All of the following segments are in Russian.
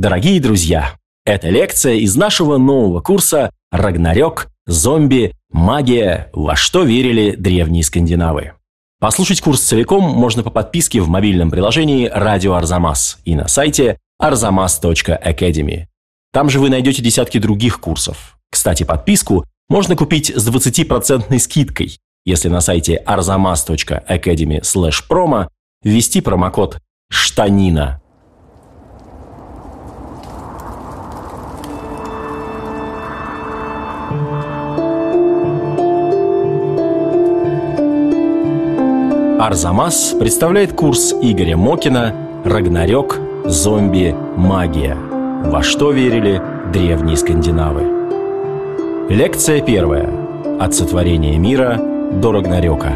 Дорогие друзья, это лекция из нашего нового курса «Рагнарёк. Зомби. Магия. Во что верили древние скандинавы». Послушать курс целиком можно по подписке в мобильном приложении «Радио Арзамас» и на сайте arzamas.academy. Там же вы найдете десятки других курсов. Кстати, подписку можно купить с 20% скидкой, если на сайте arzamas.academy promo ввести промокод «Штанина» Арзамас представляет курс Игоря Мокина «Рагнарёк. Зомби. Магия. Во что верили древние скандинавы?» Лекция первая. От сотворения мира до Рагнарёка.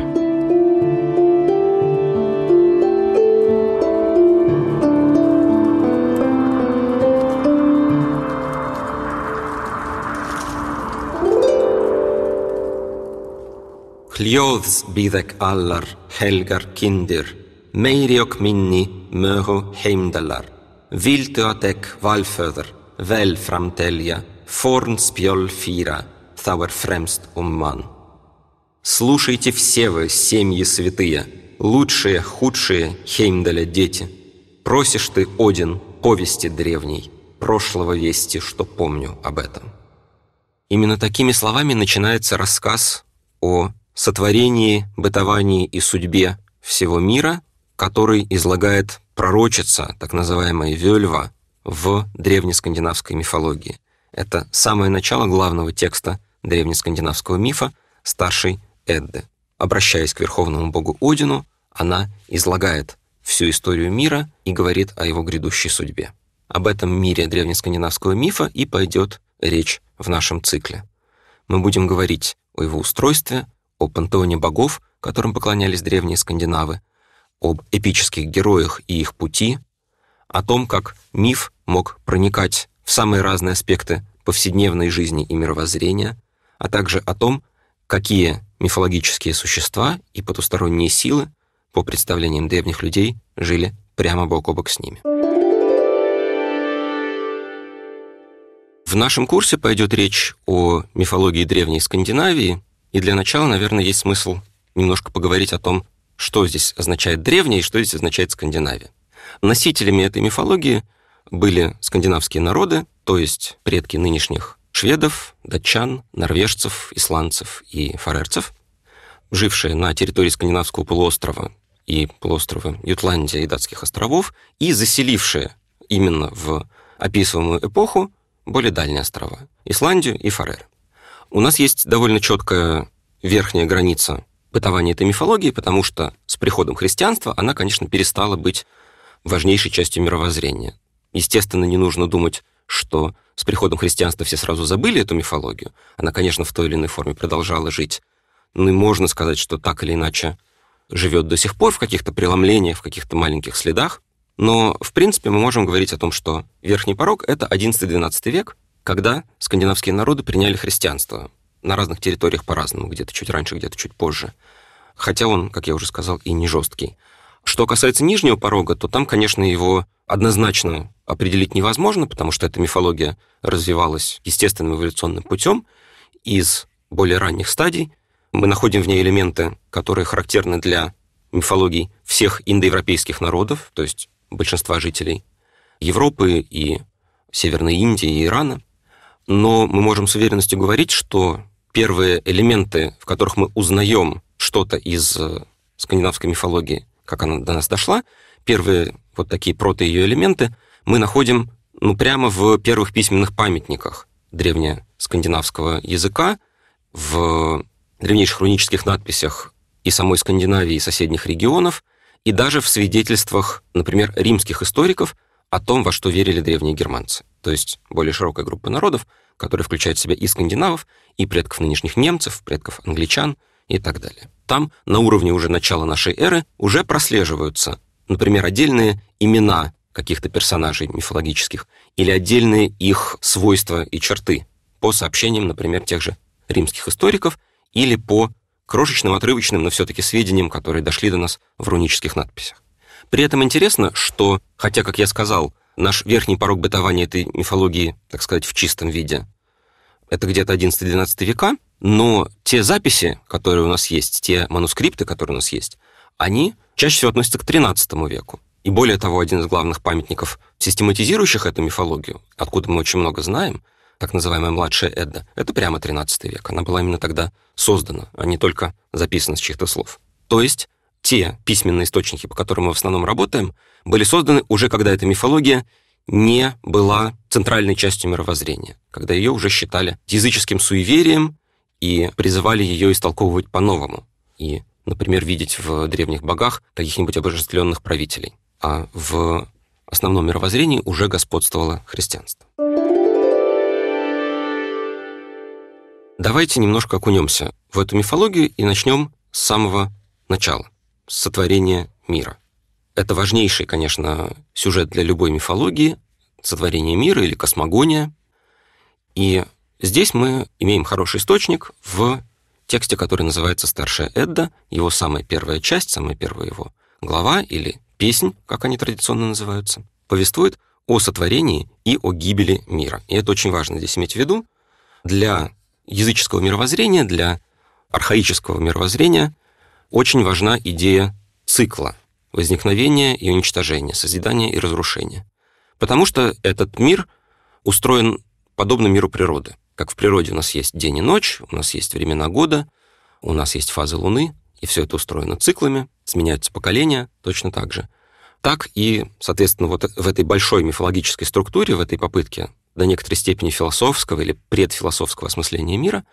Clothes bidek allar helgar kindir, meiriok minni möhu heimdalar, viltöadek valföder, välframtälja, fornspjöl fira, тауэр фремст er умман. Um Слушайте все вы, семьи святые, лучшие, худшие Хеймдаля дети. Просишь ты, Один, повести древней, прошлого вести, что помню об этом. Именно такими словами начинается рассказ о сотворении, бытовании и судьбе всего мира, который излагает пророчица, так называемая Вельва, в древнескандинавской мифологии. Это самое начало главного текста древнескандинавского мифа «Старшей Эдды». Обращаясь к верховному богу Одину, она излагает всю историю мира и говорит о его грядущей судьбе. Об этом мире древнескандинавского мифа и пойдет речь в нашем цикле. Мы будем говорить о его устройстве, о пантеоне богов, которым поклонялись древние скандинавы, об эпических героях и их пути, о том, как миф мог проникать в самые разные аспекты повседневной жизни и мировоззрения, а также о том, какие мифологические существа и потусторонние силы, по представлениям древних людей, жили прямо бок о бок с ними. В нашем курсе пойдет речь о мифологии Древней Скандинавии, и для начала, наверное, есть смысл немножко поговорить о том, что здесь означает древнее, и что здесь означает Скандинавия. Носителями этой мифологии были скандинавские народы, то есть предки нынешних шведов, датчан, норвежцев, исландцев и фарерцев, жившие на территории скандинавского полуострова и полуострова Ютландия и датских островов, и заселившие именно в описываемую эпоху более дальние острова – Исландию и Фарер. У нас есть довольно четкая верхняя граница бытования этой мифологии, потому что с приходом христианства она, конечно, перестала быть важнейшей частью мировоззрения. Естественно, не нужно думать, что с приходом христианства все сразу забыли эту мифологию. Она, конечно, в той или иной форме продолжала жить. Ну и можно сказать, что так или иначе живет до сих пор в каких-то преломлениях, в каких-то маленьких следах. Но, в принципе, мы можем говорить о том, что верхний порог — это 11-12 век, когда скандинавские народы приняли христианство? На разных территориях по-разному, где-то чуть раньше, где-то чуть позже. Хотя он, как я уже сказал, и не жесткий. Что касается нижнего порога, то там, конечно, его однозначно определить невозможно, потому что эта мифология развивалась естественным эволюционным путем из более ранних стадий. Мы находим в ней элементы, которые характерны для мифологий всех индоевропейских народов, то есть большинства жителей Европы и Северной Индии и Ирана – но мы можем с уверенностью говорить, что первые элементы, в которых мы узнаем что-то из э, скандинавской мифологии, как она до нас дошла, первые вот такие прото ее элементы мы находим ну, прямо в первых письменных памятниках древнескандинавского языка, в древнейших рунических надписях и самой Скандинавии, и соседних регионов, и даже в свидетельствах, например, римских историков о том, во что верили древние германцы, то есть более широкая группа народов, который включает в себя и скандинавов, и предков нынешних немцев, предков англичан и так далее. Там, на уровне уже начала нашей эры, уже прослеживаются, например, отдельные имена каких-то персонажей мифологических или отдельные их свойства и черты по сообщениям, например, тех же римских историков или по крошечным, отрывочным, но все-таки сведениям, которые дошли до нас в рунических надписях. При этом интересно, что, хотя, как я сказал, наш верхний порог бытования этой мифологии, так сказать, в чистом виде, это где-то 11-12 века, но те записи, которые у нас есть, те манускрипты, которые у нас есть, они чаще всего относятся к 13 веку. И более того, один из главных памятников, систематизирующих эту мифологию, откуда мы очень много знаем, так называемая младшая Эдда, это прямо 13 век. Она была именно тогда создана, а не только записана с чьих-то слов. То есть те письменные источники, по которым мы в основном работаем, были созданы уже когда эта мифология не была центральной частью мировоззрения, когда ее уже считали языческим суеверием и призывали ее истолковывать по-новому. И, например, видеть в древних богах каких-нибудь обожествленных правителей. А в основном мировоззрении уже господствовало христианство. Давайте немножко окунемся в эту мифологию и начнем с самого начала сотворение мира. Это важнейший, конечно, сюжет для любой мифологии, сотворение мира или космогония. И здесь мы имеем хороший источник в тексте, который называется «Старшая Эдда», его самая первая часть, самая первая его глава или песнь, как они традиционно называются, повествует о сотворении и о гибели мира. И это очень важно здесь иметь в виду. Для языческого мировоззрения, для архаического мировоззрения очень важна идея цикла возникновения и уничтожения, созидания и разрушения. Потому что этот мир устроен подобно миру природы. Как в природе у нас есть день и ночь, у нас есть времена года, у нас есть фазы Луны, и все это устроено циклами, сменяются поколения точно так же. Так и, соответственно, вот в этой большой мифологической структуре, в этой попытке до некоторой степени философского или предфилософского осмысления мира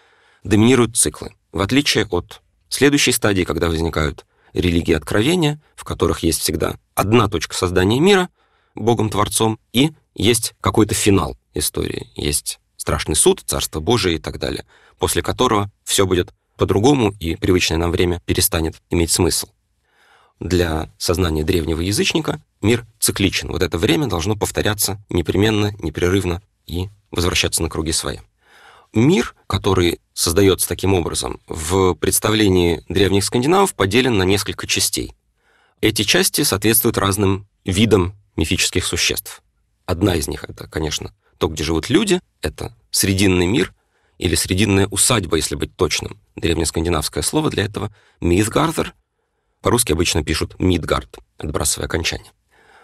доминируют циклы, в отличие от Следующей стадии, когда возникают религии откровения, в которых есть всегда одна точка создания мира, Богом-творцом, и есть какой-то финал истории, есть страшный суд, Царство Божие и так далее, после которого все будет по-другому и привычное нам время перестанет иметь смысл. Для сознания древнего язычника мир цикличен. Вот это время должно повторяться непременно, непрерывно и возвращаться на круги свои мир, который создается таким образом, в представлении древних скандинавов поделен на несколько частей. Эти части соответствуют разным видам мифических существ. Одна из них — это, конечно, то, где живут люди, это срединный мир или срединная усадьба, если быть точным. Древнескандинавское слово для этого — «мидгардер». По-русски обычно пишут «мидгард», отбрасывая окончание.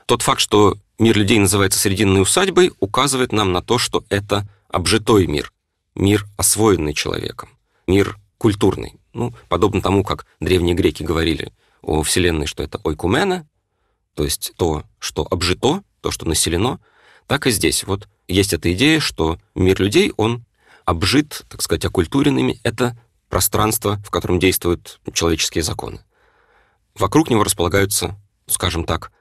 Тот факт, что мир людей называется срединной усадьбой, указывает нам на то, что это обжитой мир, мир, освоенный человеком, мир культурный. Ну, подобно тому, как древние греки говорили о Вселенной, что это ойкумена, то есть то, что обжито, то, что населено, так и здесь. Вот есть эта идея, что мир людей, он обжит, так сказать, окультуренными, это пространство, в котором действуют человеческие законы. Вокруг него располагаются, скажем так,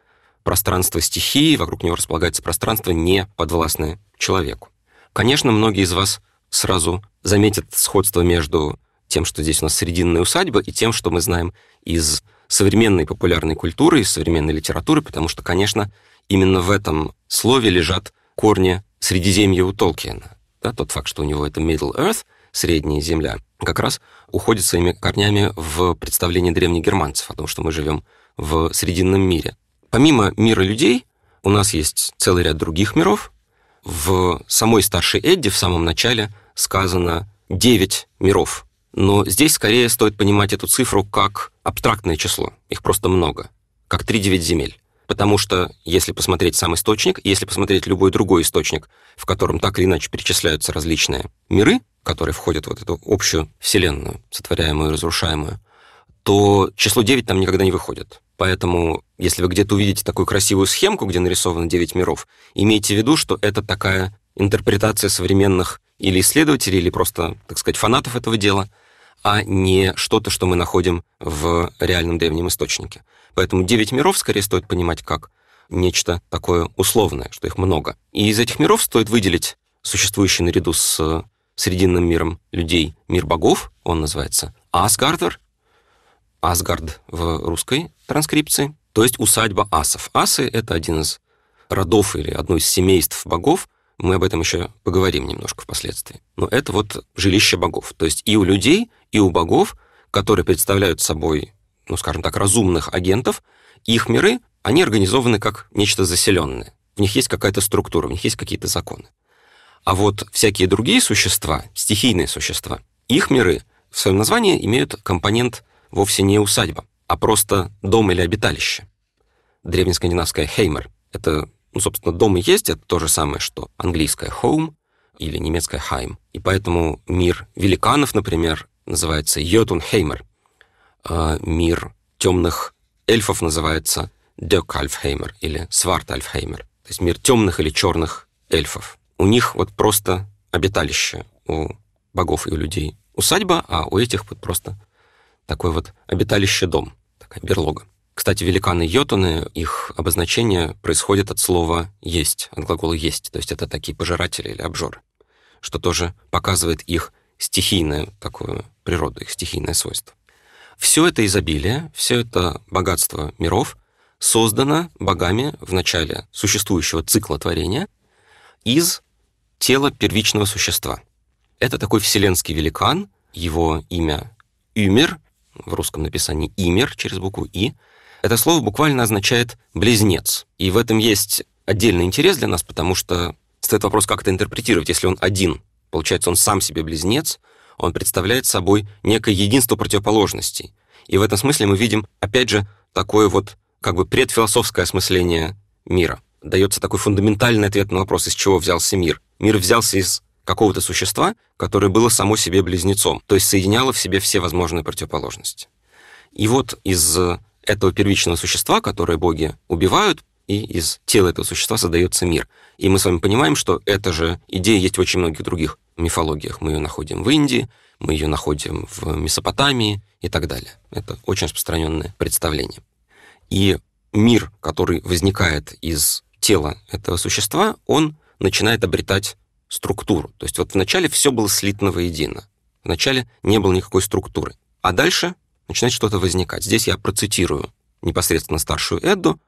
пространство стихии, вокруг него располагается пространство, не подвластное человеку. Конечно, многие из вас сразу заметят сходство между тем, что здесь у нас срединная усадьба, и тем, что мы знаем из современной популярной культуры, из современной литературы, потому что, конечно, именно в этом слове лежат корни Средиземья у Толкиена. Да, тот факт, что у него это Middle Earth, Средняя Земля, как раз уходит своими корнями в представление древних германцев о том, что мы живем в Срединном мире. Помимо мира людей, у нас есть целый ряд других миров. В самой старшей Эдди в самом начале сказано 9 миров. Но здесь скорее стоит понимать эту цифру как абстрактное число. Их просто много. Как 3-9 земель. Потому что, если посмотреть сам источник, если посмотреть любой другой источник, в котором так или иначе перечисляются различные миры, которые входят в вот эту общую вселенную, сотворяемую и разрушаемую, то число 9 там никогда не выходит. Поэтому, если вы где-то увидите такую красивую схемку, где нарисовано 9 миров, имейте в виду, что это такая интерпретация современных или исследователей, или просто, так сказать, фанатов этого дела, а не что-то, что мы находим в реальном древнем источнике. Поэтому девять миров скорее стоит понимать как нечто такое условное, что их много. И из этих миров стоит выделить существующий наряду с э, срединным миром людей мир богов, он называется Асгардер, Асгард в русской транскрипции, то есть усадьба асов. Асы — это один из родов или одно из семейств богов, мы об этом еще поговорим немножко впоследствии. Но это вот жилище богов. То есть и у людей, и у богов, которые представляют собой, ну, скажем так, разумных агентов, их миры, они организованы как нечто заселенное. В них есть какая-то структура, в них есть какие-то законы. А вот всякие другие существа, стихийные существа, их миры в своем названии имеют компонент вовсе не усадьба, а просто дом или обиталище. Древнескандинавское «хеймер» — это ну, собственно, дом и есть это то же самое, что английское home или немецкое heim. И поэтому мир великанов, например, называется Йотунхеймер. А мир темных эльфов называется Дёкальфхеймер или Свартальфхеймер. То есть мир темных или черных эльфов. У них вот просто обиталище у богов и у людей усадьба, а у этих вот просто такой вот обиталище дом, такая берлога. Кстати, великаны-йотуны, их обозначение происходит от слова «есть», от глагола «есть», то есть это такие пожиратели или обжоры, что тоже показывает их стихийную такую природу, их стихийное свойство. Все это изобилие, все это богатство миров создано богами в начале существующего цикла творения из тела первичного существа. Это такой вселенский великан, его имя Юмер, в русском написании Имер через букву И, это слово буквально означает «близнец». И в этом есть отдельный интерес для нас, потому что стоит вопрос, как это интерпретировать, если он один. Получается, он сам себе близнец, он представляет собой некое единство противоположностей. И в этом смысле мы видим, опять же, такое вот как бы предфилософское осмысление мира. Дается такой фундаментальный ответ на вопрос, из чего взялся мир. Мир взялся из какого-то существа, которое было само себе близнецом, то есть соединяло в себе все возможные противоположности. И вот из этого первичного существа, которое боги убивают, и из тела этого существа создается мир. И мы с вами понимаем, что эта же идея есть в очень многих других мифологиях. Мы ее находим в Индии, мы ее находим в Месопотамии и так далее. Это очень распространенное представление. И мир, который возникает из тела этого существа, он начинает обретать структуру. То есть вот вначале все было слитно воедино. Вначале не было никакой структуры. А дальше начинает что-то возникать. Здесь я процитирую непосредственно старшую Эдду,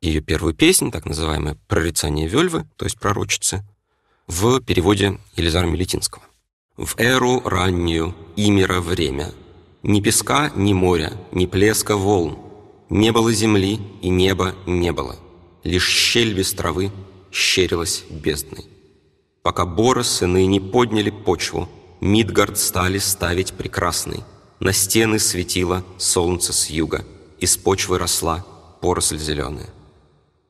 ее первую песню, так называемое «Прорицание Вельвы», то есть «Пророчицы», в переводе Елизара Мелетинского. «В эру раннюю, и мира время, ни песка, ни моря, ни плеска волн, не было земли, и неба не было, лишь щель без травы щерилась бездной. Пока Бора сыны не подняли почву, Мидгард стали ставить прекрасный — на стены светило солнце с юга, из почвы росла поросль зеленая.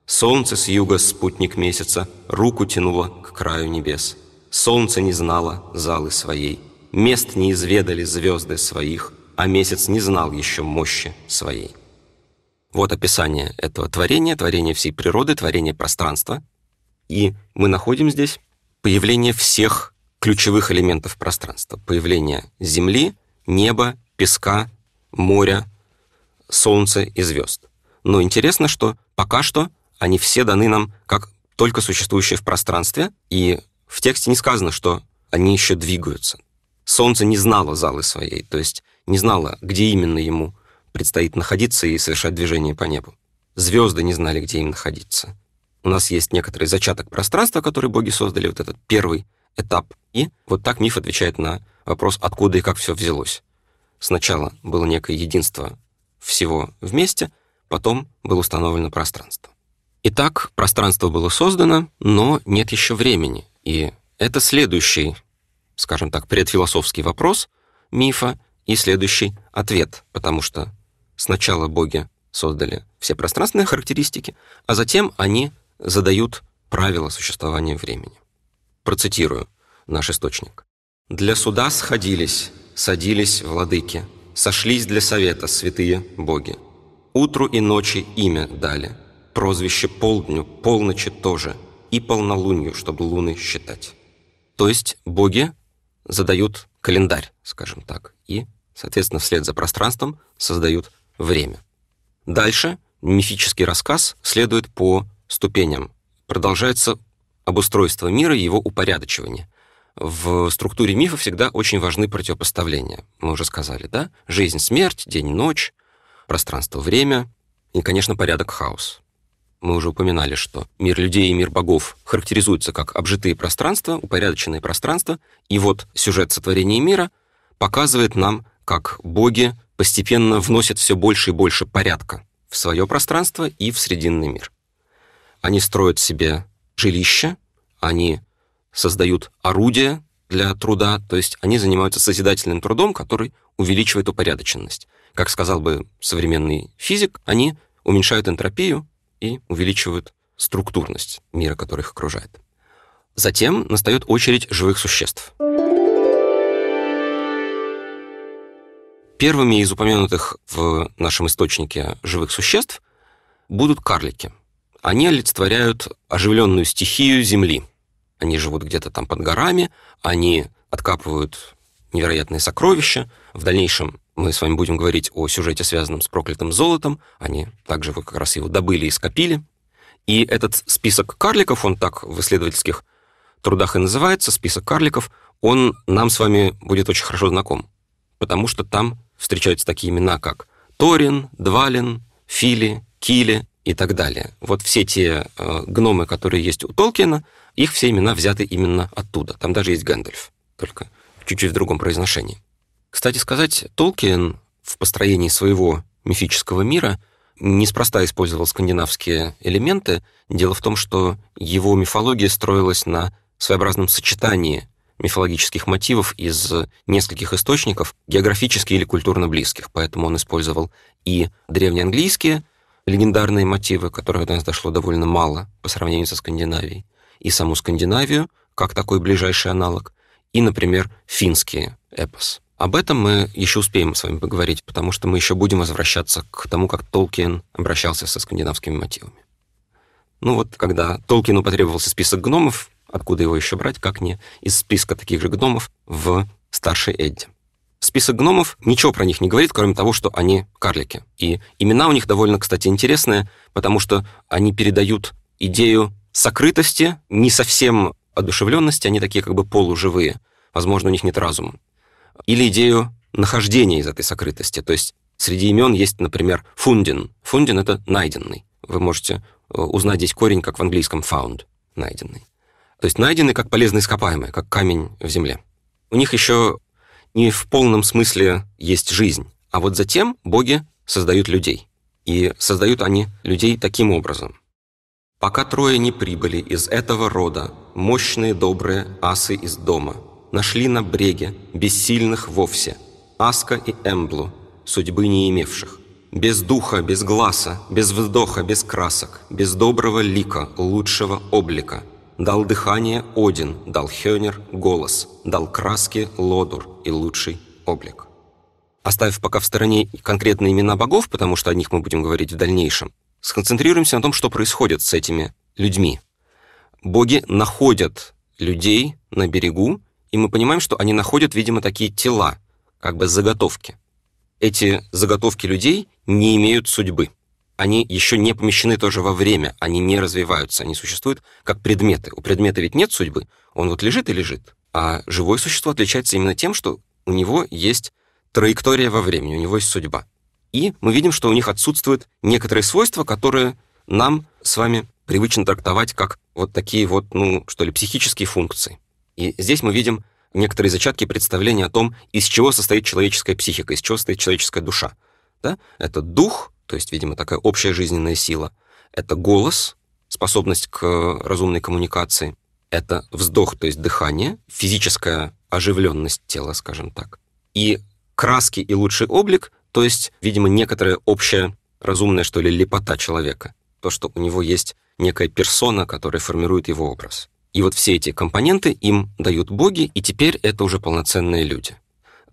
Солнце с юга, спутник месяца, руку тянуло к краю небес. Солнце не знало залы своей, мест не изведали звезды своих, а месяц не знал еще мощи своей. Вот описание этого творения, творение всей природы, творение пространства. И мы находим здесь появление всех ключевых элементов пространства. Появление Земли — неба, песка, моря, солнца и звезд. Но интересно, что пока что они все даны нам как только существующие в пространстве, и в тексте не сказано, что они еще двигаются. Солнце не знало залы своей, то есть не знало, где именно ему предстоит находиться и совершать движение по небу. Звезды не знали, где им находиться. У нас есть некоторый зачаток пространства, который боги создали, вот этот первый этап. И вот так миф отвечает на вопрос, откуда и как все взялось. Сначала было некое единство всего вместе, потом было установлено пространство. Итак, пространство было создано, но нет еще времени. И это следующий, скажем так, предфилософский вопрос мифа и следующий ответ, потому что сначала боги создали все пространственные характеристики, а затем они задают правила существования времени. Процитирую наш источник. «Для суда сходились, садились владыки, сошлись для совета святые боги. Утру и ночи имя дали, прозвище полдню, полночи тоже, и полнолунью, чтобы луны считать». То есть боги задают календарь, скажем так, и, соответственно, вслед за пространством создают время. Дальше мифический рассказ следует по ступеням. Продолжается обустройства мира и его упорядочивания. В структуре мифа всегда очень важны противопоставления. Мы уже сказали, да? Жизнь, смерть, день, ночь, пространство, время и, конечно, порядок, хаос. Мы уже упоминали, что мир людей и мир богов характеризуются как обжитые пространства, упорядоченные пространства, и вот сюжет сотворения мира показывает нам, как боги постепенно вносят все больше и больше порядка в свое пространство и в срединный мир. Они строят себе жилища, они создают орудия для труда, то есть они занимаются созидательным трудом, который увеличивает упорядоченность. Как сказал бы современный физик, они уменьшают энтропию и увеличивают структурность мира, который их окружает. Затем настает очередь живых существ. Первыми из упомянутых в нашем источнике живых существ будут карлики – они олицетворяют оживленную стихию Земли. Они живут где-то там под горами, они откапывают невероятные сокровища. В дальнейшем мы с вами будем говорить о сюжете, связанном с проклятым золотом. Они также как раз его добыли и скопили. И этот список карликов, он так в исследовательских трудах и называется, список карликов, он нам с вами будет очень хорошо знаком, потому что там встречаются такие имена, как Торин, Двалин, Фили, Кили, и так далее. Вот все те э, гномы, которые есть у Толкина, их все имена взяты именно оттуда. Там даже есть Гэндальф, только чуть-чуть в другом произношении. Кстати сказать, Толкин в построении своего мифического мира неспроста использовал скандинавские элементы. Дело в том, что его мифология строилась на своеобразном сочетании мифологических мотивов из нескольких источников, географически или культурно близких. Поэтому он использовал и древнеанглийские легендарные мотивы, которых до нас дошло довольно мало по сравнению со Скандинавией, и саму Скандинавию, как такой ближайший аналог, и, например, финские эпос. Об этом мы еще успеем с вами поговорить, потому что мы еще будем возвращаться к тому, как Толкин обращался со скандинавскими мотивами. Ну вот, когда Толкину потребовался список гномов, откуда его еще брать, как не, из списка таких же гномов в «Старшей Эдди». Список гномов ничего про них не говорит, кроме того, что они карлики. И имена у них довольно, кстати, интересные, потому что они передают идею сокрытости, не совсем одушевленности, они такие как бы полуживые. Возможно, у них нет разума. Или идею нахождения из этой сокрытости. То есть среди имен есть, например, фундин. Фундин — это найденный. Вы можете э, узнать здесь корень, как в английском found, найденный. То есть найденный как полезно ископаемое, как камень в земле. У них еще не в полном смысле есть жизнь. А вот затем боги создают людей. И создают они людей таким образом. «Пока трое не прибыли из этого рода, мощные добрые асы из дома, нашли на бреге, бессильных вовсе, Аска и Эмблу, судьбы не имевших. Без духа, без глаза, без вздоха, без красок, без доброго лика, лучшего облика – Дал дыхание Один, дал Хёнер — голос, дал краски — Лодур и лучший облик. Оставив пока в стороне конкретные имена богов, потому что о них мы будем говорить в дальнейшем, сконцентрируемся на том, что происходит с этими людьми. Боги находят людей на берегу, и мы понимаем, что они находят, видимо, такие тела, как бы заготовки. Эти заготовки людей не имеют судьбы — они еще не помещены тоже во время, они не развиваются, они существуют как предметы. У предмета ведь нет судьбы, он вот лежит и лежит. А живое существо отличается именно тем, что у него есть траектория во времени, у него есть судьба. И мы видим, что у них отсутствуют некоторые свойства, которые нам с вами привычно трактовать как вот такие вот, ну, что ли, психические функции. И здесь мы видим некоторые зачатки представления о том, из чего состоит человеческая психика, из чего состоит человеческая душа. Да? Это дух — то есть, видимо, такая общая жизненная сила. Это голос, способность к разумной коммуникации. Это вздох, то есть дыхание, физическая оживленность тела, скажем так. И краски и лучший облик, то есть, видимо, некоторая общая разумная, что ли, лепота человека. То, что у него есть некая персона, которая формирует его образ. И вот все эти компоненты им дают боги, и теперь это уже полноценные люди.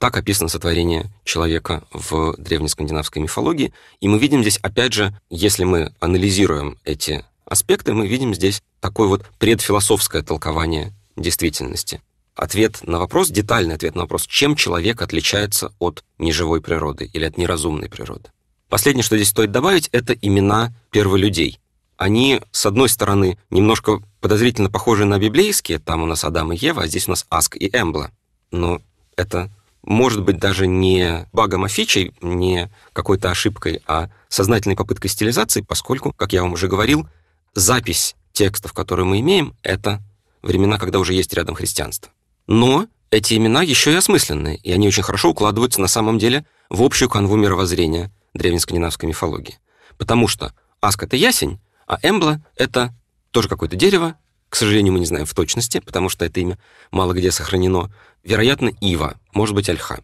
Так описано сотворение человека в древнескандинавской мифологии. И мы видим здесь, опять же, если мы анализируем эти аспекты, мы видим здесь такое вот предфилософское толкование действительности. Ответ на вопрос, детальный ответ на вопрос, чем человек отличается от неживой природы или от неразумной природы. Последнее, что здесь стоит добавить, это имена перволюдей. Они, с одной стороны, немножко подозрительно похожи на библейские, там у нас Адам и Ева, а здесь у нас Аск и Эмбла. Но это может быть, даже не багом, а фичей, не какой-то ошибкой, а сознательной попыткой стилизации, поскольку, как я вам уже говорил, запись текстов, которые мы имеем, это времена, когда уже есть рядом христианство. Но эти имена еще и осмысленные, и они очень хорошо укладываются на самом деле в общую канву мировоззрения древнескандинавской мифологии. Потому что Аск — это ясень, а Эмбла — это тоже какое-то дерево, к сожалению, мы не знаем в точности, потому что это имя мало где сохранено. Вероятно, Ива, может быть, Альха.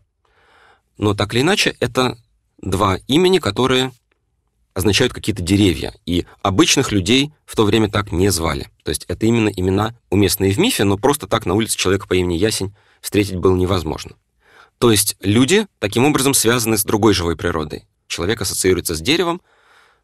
Но так или иначе, это два имени, которые означают какие-то деревья, и обычных людей в то время так не звали. То есть это именно имена, уместные в мифе, но просто так на улице человека по имени Ясень встретить было невозможно. То есть люди таким образом связаны с другой живой природой. Человек ассоциируется с деревом,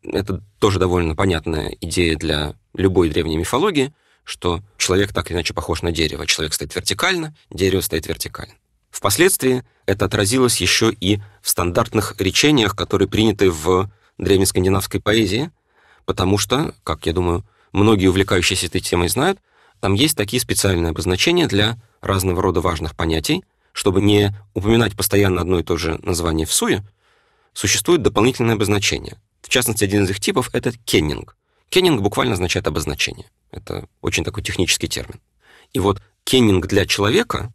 это тоже довольно понятная идея для любой древней мифологии — что человек так или иначе похож на дерево. Человек стоит вертикально, дерево стоит вертикально. Впоследствии это отразилось еще и в стандартных речениях, которые приняты в древнескандинавской поэзии, потому что, как я думаю, многие увлекающиеся этой темой знают, там есть такие специальные обозначения для разного рода важных понятий, чтобы не упоминать постоянно одно и то же название в суе, существует дополнительное обозначение. В частности, один из их типов — это кеннинг. Кеннинг буквально означает обозначение. Это очень такой технический термин. И вот кеннинг для человека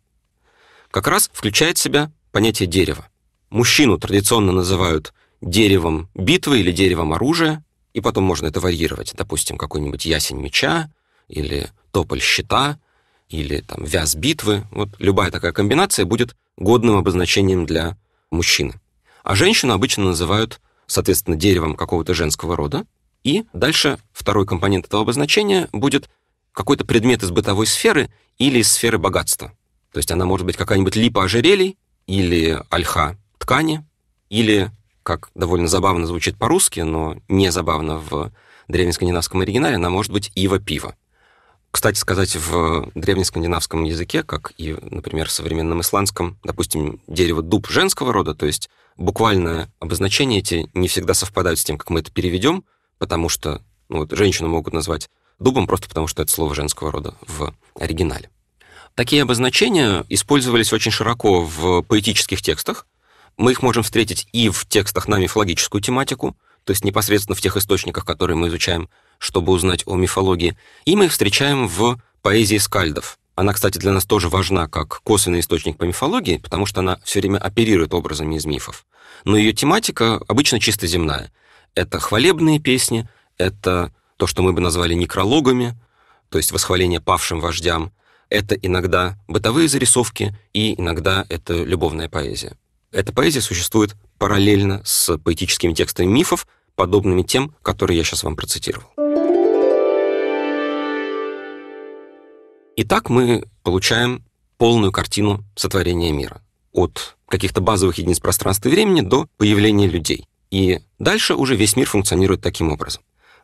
как раз включает в себя понятие дерева. Мужчину традиционно называют деревом битвы или деревом оружия, и потом можно это варьировать, допустим, какой-нибудь ясень меча или тополь щита или там вяз битвы. Вот любая такая комбинация будет годным обозначением для мужчины. А женщину обычно называют, соответственно, деревом какого-то женского рода, и дальше второй компонент этого обозначения будет какой-то предмет из бытовой сферы или из сферы богатства. То есть она может быть какая-нибудь липа ожерелий или альха ткани, или, как довольно забавно звучит по-русски, но не забавно в древнескандинавском оригинале, она может быть ива пива. Кстати сказать, в древнескандинавском языке, как и, например, в современном исландском, допустим, дерево дуб женского рода, то есть буквально обозначения эти не всегда совпадают с тем, как мы это переведем, потому что ну, вот, женщину могут назвать дубом просто потому, что это слово женского рода в оригинале. Такие обозначения использовались очень широко в поэтических текстах. Мы их можем встретить и в текстах на мифологическую тематику, то есть непосредственно в тех источниках, которые мы изучаем, чтобы узнать о мифологии. И мы их встречаем в поэзии скальдов. Она, кстати, для нас тоже важна как косвенный источник по мифологии, потому что она все время оперирует образами из мифов. Но ее тематика обычно чисто земная. Это хвалебные песни, это то, что мы бы назвали некрологами, то есть восхваление павшим вождям. Это иногда бытовые зарисовки, и иногда это любовная поэзия. Эта поэзия существует параллельно с поэтическими текстами мифов, подобными тем, которые я сейчас вам процитировал. Итак, мы получаем полную картину сотворения мира. От каких-то базовых единиц пространства и времени до появления людей. И дальше уже весь мир функционирует таким образом.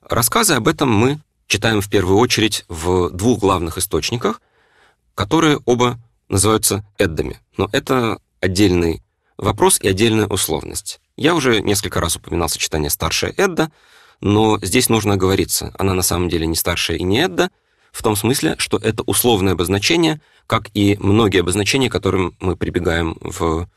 Рассказы об этом мы читаем в первую очередь в двух главных источниках, которые оба называются эддами. Но это отдельный вопрос и отдельная условность. Я уже несколько раз упоминал сочетание «старшая Эдда», но здесь нужно оговориться, она на самом деле не старшая и не Эдда, в том смысле, что это условное обозначение, как и многие обозначения, к которым мы прибегаем в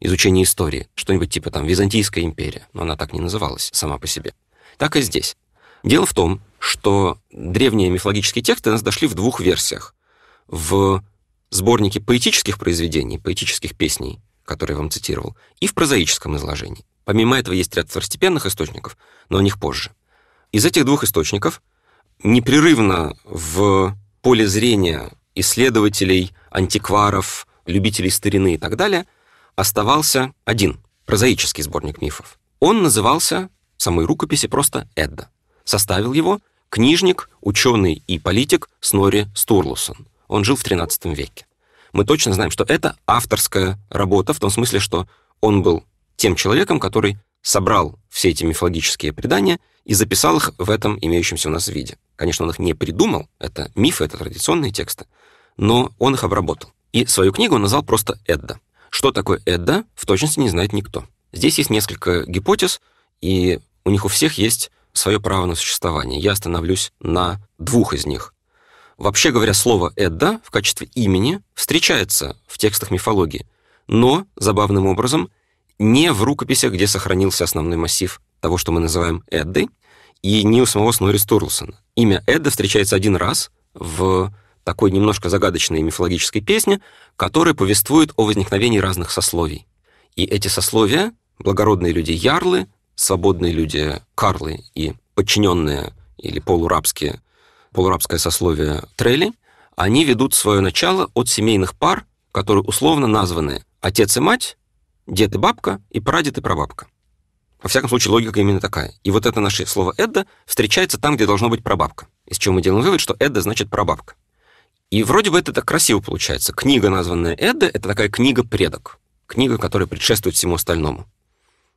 изучение истории, что-нибудь типа там Византийская империя, но она так не называлась сама по себе. Так и здесь. Дело в том, что древние мифологические тексты нас дошли в двух версиях. В сборнике поэтических произведений, поэтических песней, которые я вам цитировал, и в прозаическом изложении. Помимо этого есть ряд второстепенных источников, но о них позже. Из этих двух источников непрерывно в поле зрения исследователей, антикваров, любителей старины и так далее – оставался один прозаический сборник мифов. Он назывался в самой рукописи просто «Эдда». Составил его книжник, ученый и политик Снори Стурлусон. Он жил в XIII веке. Мы точно знаем, что это авторская работа, в том смысле, что он был тем человеком, который собрал все эти мифологические предания и записал их в этом имеющемся у нас виде. Конечно, он их не придумал, это мифы, это традиционные тексты, но он их обработал. И свою книгу он назвал просто «Эдда». Что такое Эдда, в точности не знает никто. Здесь есть несколько гипотез, и у них у всех есть свое право на существование. Я остановлюсь на двух из них. Вообще говоря, слово «эдда» в качестве имени встречается в текстах мифологии, но, забавным образом, не в рукописях, где сохранился основной массив того, что мы называем «эддой», и не у самого Снори Стурлсона. Имя «эдда» встречается один раз в такой немножко загадочной мифологической песни, которая повествует о возникновении разных сословий. И эти сословия — благородные люди ярлы, свободные люди карлы и подчиненные или полурабские, полурабское сословие трели, они ведут свое начало от семейных пар, которые условно названы отец и мать, дед и бабка и прадед и прабабка. Во всяком случае, логика именно такая. И вот это наше слово «эдда» встречается там, где должно быть прабабка. Из чего мы делаем вывод, что «эдда» значит прабабка. И вроде бы это так красиво получается. Книга, названная Эдда, это такая книга-предок. Книга, которая предшествует всему остальному.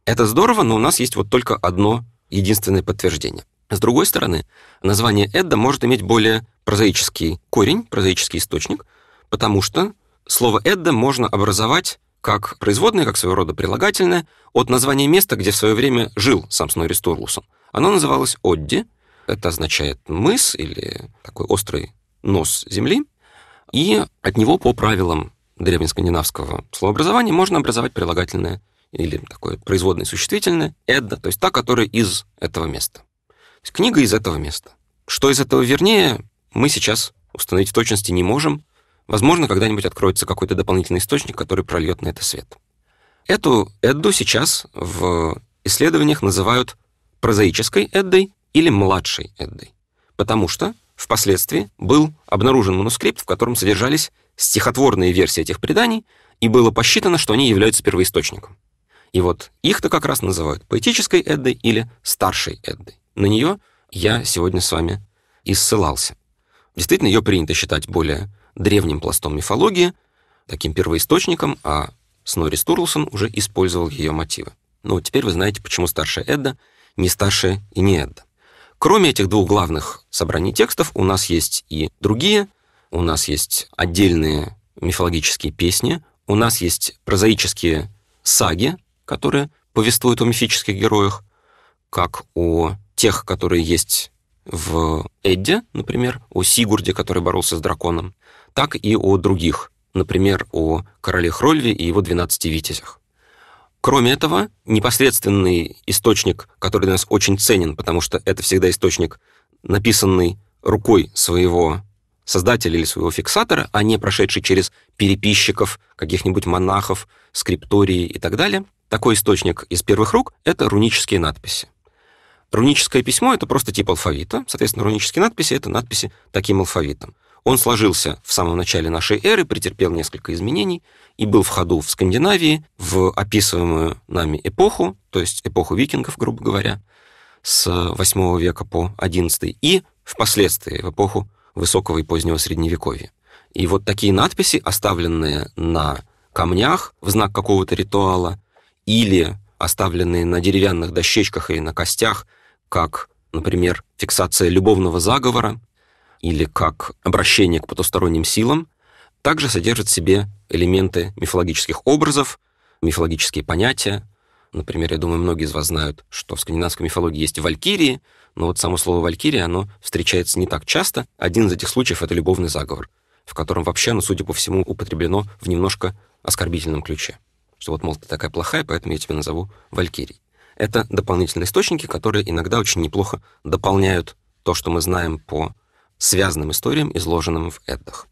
Это здорово, но у нас есть вот только одно единственное подтверждение. С другой стороны, название Эдда может иметь более прозаический корень, прозаический источник, потому что слово Эдда можно образовать как производное, как своего рода прилагательное, от названия места, где в свое время жил сам Снорри Стурлусон. Оно называлось Одди, это означает мыс или такой острый нос Земли, и от него по правилам древнескандинавского словообразования можно образовать прилагательное или такое производное существительное «эдда», то есть та, которая из этого места. То есть книга из этого места. Что из этого вернее, мы сейчас установить в точности не можем. Возможно, когда-нибудь откроется какой-то дополнительный источник, который прольет на это свет. Эту Эдду сейчас в исследованиях называют прозаической Эддой или младшей Эддой, потому что Впоследствии был обнаружен манускрипт, в котором содержались стихотворные версии этих преданий, и было посчитано, что они являются первоисточником. И вот их-то как раз называют поэтической Эддой или старшей Эддой. На нее я сегодня с вами и ссылался. Действительно, ее принято считать более древним пластом мифологии, таким первоисточником, а Снори Стурлсон уже использовал ее мотивы. Ну, теперь вы знаете, почему старшая Эдда не старшая и не Эдда. Кроме этих двух главных собраний текстов, у нас есть и другие, у нас есть отдельные мифологические песни, у нас есть прозаические саги, которые повествуют о мифических героях, как о тех, которые есть в Эдде, например, о Сигурде, который боролся с драконом, так и о других, например, о короле Хрольве и его 12 витязях. Кроме этого, непосредственный источник, который для нас очень ценен, потому что это всегда источник, написанный рукой своего создателя или своего фиксатора, а не прошедший через переписчиков, каких-нибудь монахов, скриптории и так далее. Такой источник из первых рук — это рунические надписи. Руническое письмо — это просто тип алфавита, соответственно, рунические надписи — это надписи таким алфавитом. Он сложился в самом начале нашей эры, претерпел несколько изменений и был в ходу в Скандинавии в описываемую нами эпоху, то есть эпоху викингов, грубо говоря, с 8 века по 11 и впоследствии в эпоху высокого и позднего средневековья. И вот такие надписи, оставленные на камнях в знак какого-то ритуала или оставленные на деревянных дощечках и на костях, как, например, фиксация любовного заговора или как обращение к потусторонним силам, также содержит в себе элементы мифологических образов, мифологические понятия. Например, я думаю, многие из вас знают, что в скандинавской мифологии есть валькирии, но вот само слово «валькирия» оно встречается не так часто. Один из этих случаев — это любовный заговор, в котором вообще оно, ну, судя по всему, употреблено в немножко оскорбительном ключе. Что вот, мол, ты такая плохая, поэтому я тебя назову валькирией. Это дополнительные источники, которые иногда очень неплохо дополняют то, что мы знаем по связанным историям, изложенным в Эддах.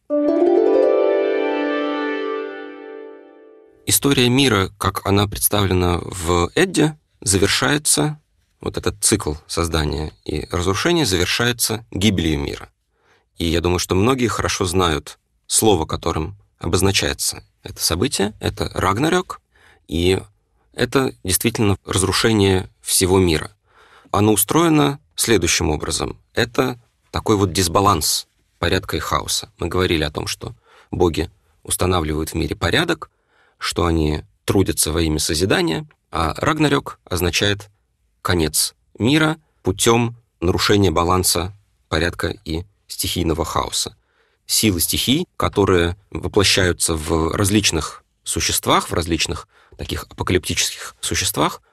История мира, как она представлена в Эдде, завершается, вот этот цикл создания и разрушения завершается гибелью мира. И я думаю, что многие хорошо знают слово, которым обозначается это событие, это Рагнарёк, и это действительно разрушение всего мира. Оно устроено следующим образом. Это такой вот дисбаланс порядка и хаоса. Мы говорили о том, что боги устанавливают в мире порядок, что они трудятся во имя созидания, а Рагнарёк означает конец мира путем нарушения баланса порядка и стихийного хаоса. Силы стихий, которые воплощаются в различных существах, в различных таких апокалиптических существах,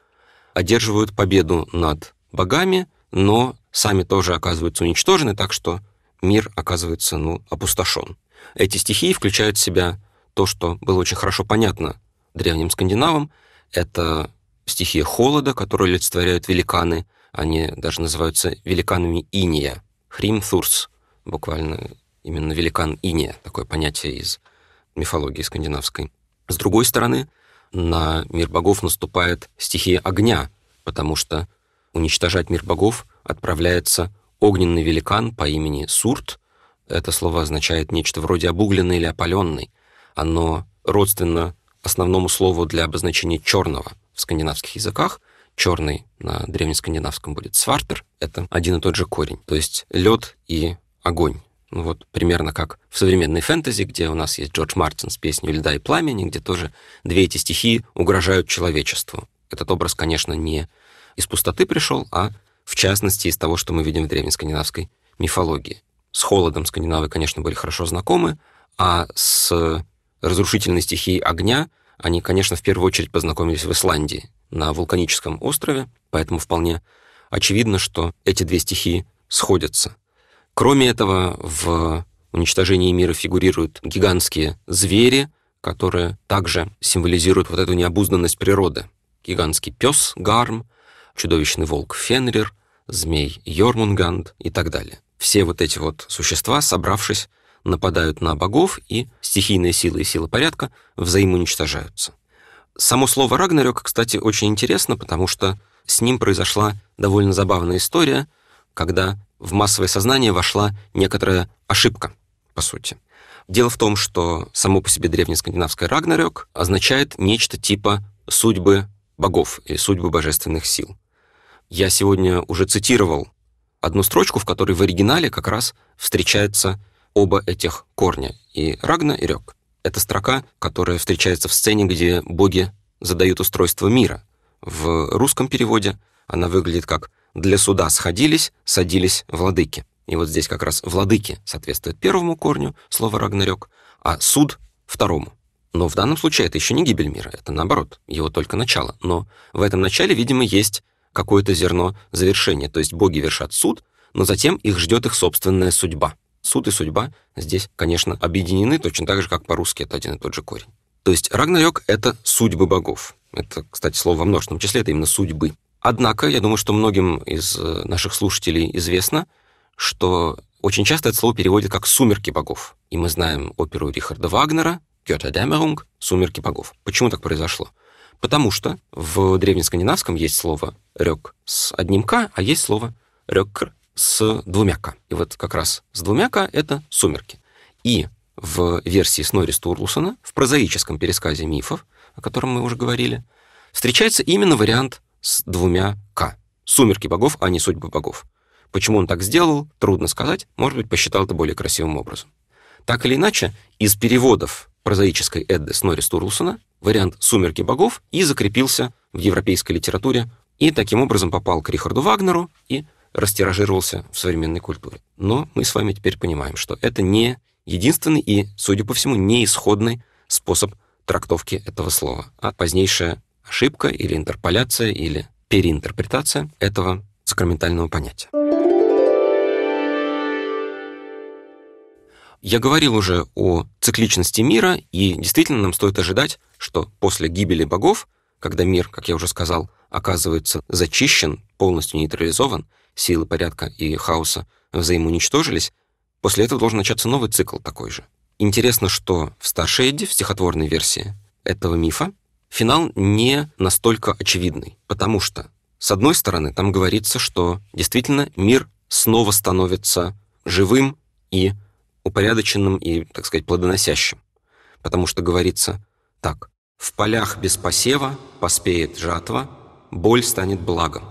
одерживают победу над богами, но сами тоже оказываются уничтожены, так что мир оказывается ну, опустошен. Эти стихии включают в себя то, что было очень хорошо понятно древним скандинавам. Это стихия холода, которую олицетворяют великаны. Они даже называются великанами Иния. Хримфурс, буквально именно великан Иния, такое понятие из мифологии скандинавской. С другой стороны, на мир богов наступает стихия огня, потому что уничтожать мир богов отправляется огненный великан по имени Сурт. Это слово означает нечто вроде обугленный или опаленный. Оно родственно основному слову для обозначения черного в скандинавских языках. Черный на древнескандинавском будет свартер. Это один и тот же корень. То есть лед и огонь. Ну вот примерно как в современной фэнтези, где у нас есть Джордж Мартин с песней «Льда и пламени», где тоже две эти стихии угрожают человечеству. Этот образ, конечно, не из пустоты пришел, а в частности из того, что мы видим в древней скандинавской мифологии. С холодом скандинавы, конечно, были хорошо знакомы, а с разрушительной стихией огня они, конечно, в первую очередь познакомились в Исландии, на вулканическом острове, поэтому вполне очевидно, что эти две стихии сходятся. Кроме этого, в уничтожении мира фигурируют гигантские звери, которые также символизируют вот эту необузданность природы. Гигантский пес Гарм, чудовищный волк Фенрир, змей Йормунганд и так далее. Все вот эти вот существа, собравшись, нападают на богов, и стихийные силы и силы порядка взаимоуничтожаются. Само слово «Рагнарёк», кстати, очень интересно, потому что с ним произошла довольно забавная история, когда в массовое сознание вошла некоторая ошибка, по сути. Дело в том, что само по себе древнескандинавское «Рагнарёк» означает нечто типа «судьбы богов» и «судьбы божественных сил». Я сегодня уже цитировал одну строчку, в которой в оригинале как раз встречаются оба этих корня, и Рагна, и Рёк. Это строка, которая встречается в сцене, где боги задают устройство мира. В русском переводе она выглядит как «для суда сходились, садились владыки». И вот здесь как раз «владыки» соответствует первому корню слова «рагнарёк», а «суд» — второму. Но в данном случае это еще не гибель мира, это наоборот, его только начало. Но в этом начале, видимо, есть какое-то зерно завершения, то есть боги вершат суд, но затем их ждет их собственная судьба. Суд и судьба здесь, конечно, объединены точно так же, как по-русски это один и тот же корень. То есть Рагнарёк — это судьбы богов. Это, кстати, слово во множественном числе, это именно судьбы. Однако, я думаю, что многим из э, наших слушателей известно, что очень часто это слово переводят как «сумерки богов». И мы знаем оперу Рихарда Вагнера, Кёта Дэмерунг «Сумерки богов». Почему так произошло? Потому что в древнескандинавском есть слово «рёк» с одним «к», а есть слово «рёкр» с двумя «к». И вот как раз с двумя «к» — это «сумерки». И в версии Снорри Стурлусона, в прозаическом пересказе мифов, о котором мы уже говорили, встречается именно вариант с двумя «к». «Сумерки богов», а не «судьбы богов». Почему он так сделал, трудно сказать, может быть, посчитал это более красивым образом. Так или иначе, из переводов прозаической Эдды Снорри Стурусона, вариант «Сумерки богов» и закрепился в европейской литературе и таким образом попал к Рихарду Вагнеру и растиражировался в современной культуре. Но мы с вами теперь понимаем, что это не единственный и, судя по всему, не исходный способ трактовки этого слова, а позднейшая ошибка или интерполяция или переинтерпретация этого сакраментального понятия. Я говорил уже о цикличности мира, и действительно нам стоит ожидать, что после гибели богов, когда мир, как я уже сказал, оказывается зачищен, полностью нейтрализован, силы порядка и хаоса взаимоуничтожились, после этого должен начаться новый цикл такой же. Интересно, что в старшей Эдди, в стихотворной версии этого мифа, финал не настолько очевидный, потому что, с одной стороны, там говорится, что действительно мир снова становится живым и упорядоченным и, так сказать, плодоносящим. Потому что говорится так. «В полях без посева поспеет жатва, боль станет благом».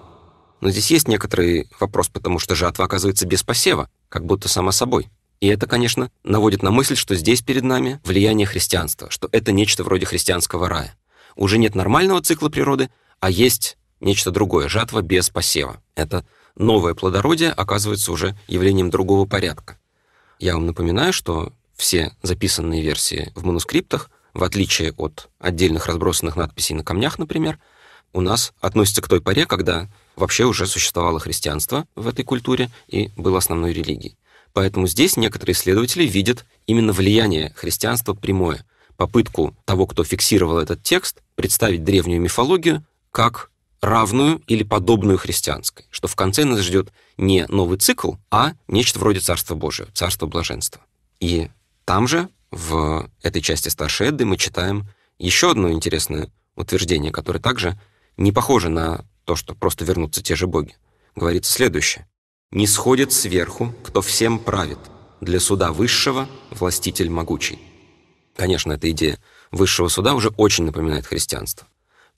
Но здесь есть некоторый вопрос, потому что жатва оказывается без посева, как будто сама собой. И это, конечно, наводит на мысль, что здесь перед нами влияние христианства, что это нечто вроде христианского рая. Уже нет нормального цикла природы, а есть нечто другое, жатва без посева. Это новое плодородие оказывается уже явлением другого порядка. Я вам напоминаю, что все записанные версии в манускриптах, в отличие от отдельных разбросанных надписей на камнях, например, у нас относятся к той поре, когда вообще уже существовало христианство в этой культуре и было основной религией. Поэтому здесь некоторые исследователи видят именно влияние христианства прямое, попытку того, кто фиксировал этот текст, представить древнюю мифологию как равную или подобную христианской, что в конце нас ждет не новый цикл, а нечто вроде Царства Божьего, Царства Блаженства. И там же, в этой части Старшей Эдды, мы читаем еще одно интересное утверждение, которое также не похоже на то, что просто вернутся те же боги. Говорится следующее. «Не сходит сверху, кто всем правит, для суда высшего властитель могучий». Конечно, эта идея высшего суда уже очень напоминает христианство.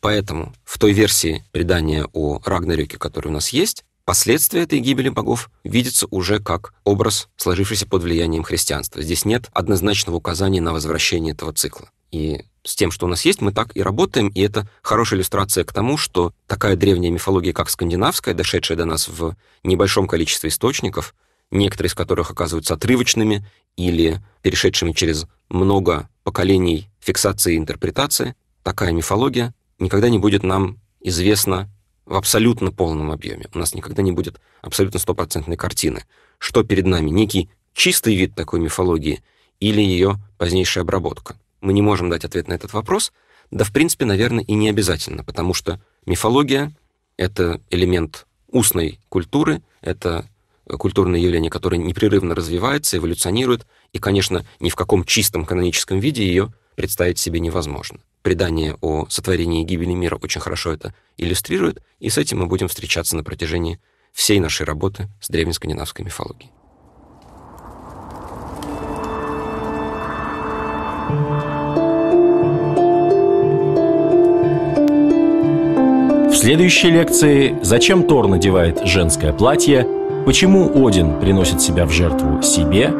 Поэтому в той версии предания о Рагнарёке, который у нас есть, последствия этой гибели богов видятся уже как образ, сложившийся под влиянием христианства. Здесь нет однозначного указания на возвращение этого цикла. И с тем, что у нас есть, мы так и работаем, и это хорошая иллюстрация к тому, что такая древняя мифология, как скандинавская, дошедшая до нас в небольшом количестве источников, некоторые из которых оказываются отрывочными или перешедшими через много поколений фиксации и интерпретации, такая мифология никогда не будет нам известно в абсолютно полном объеме. У нас никогда не будет абсолютно стопроцентной картины, что перед нами некий чистый вид такой мифологии или ее позднейшая обработка. Мы не можем дать ответ на этот вопрос, да, в принципе, наверное, и не обязательно, потому что мифология — это элемент устной культуры, это культурное явление, которое непрерывно развивается, эволюционирует, и, конечно, ни в каком чистом каноническом виде ее представить себе невозможно предание о сотворении и гибели мира очень хорошо это иллюстрирует, и с этим мы будем встречаться на протяжении всей нашей работы с древнескандинавской мифологией. В следующей лекции «Зачем Тор надевает женское платье?», «Почему Один приносит себя в жертву себе?»,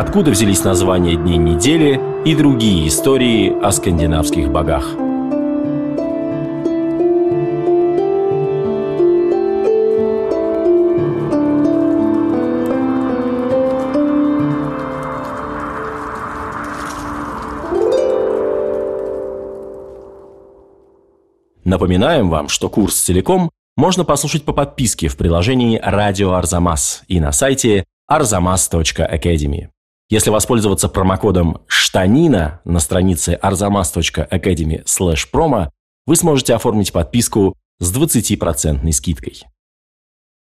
откуда взялись названия дней недели и другие истории о скандинавских богах. Напоминаем вам, что курс целиком можно послушать по подписке в приложении «Радио Арзамас» и на сайте arzamas.academy. Если воспользоваться промокодом «Штанина» на странице arzamas.academy promo, вы сможете оформить подписку с 20% скидкой.